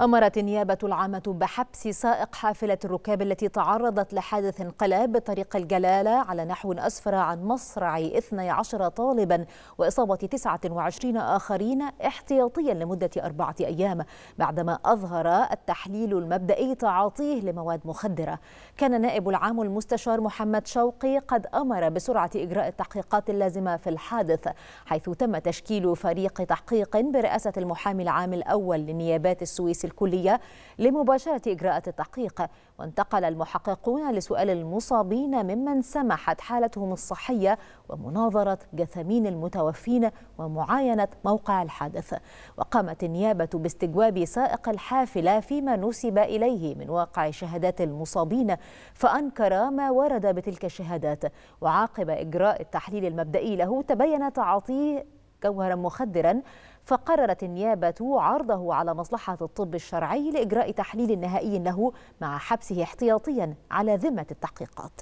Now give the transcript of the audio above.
أمرت النيابة العامة بحبس سائق حافلة الركاب التي تعرضت لحادث انقلاب بطريق الجلالة على نحو أسفر عن مصرع 12 طالبا وإصابة 29 آخرين احتياطيا لمدة أربعة أيام بعدما أظهر التحليل المبدئي تعاطيه لمواد مخدرة كان نائب العام المستشار محمد شوقي قد أمر بسرعة إجراء التحقيقات اللازمة في الحادث حيث تم تشكيل فريق تحقيق برئاسة المحامي العام الأول للنيابات السويس الكلية لمباشرة إجراءات التحقيق وانتقل المحققون لسؤال المصابين ممن سمحت حالتهم الصحية ومناظرة جثمين المتوفين ومعاينة موقع الحادث وقامت النيابة باستجواب سائق الحافلة فيما نسب إليه من واقع شهادات المصابين فأنكر ما ورد بتلك الشهادات وعاقب إجراء التحليل المبدئي له تبين تعاطيه جوهرا مخدرا فقررت النيابة عرضه على مصلحة الطب الشرعي لإجراء تحليل نهائي له مع حبسه احتياطيا على ذمة التحقيقات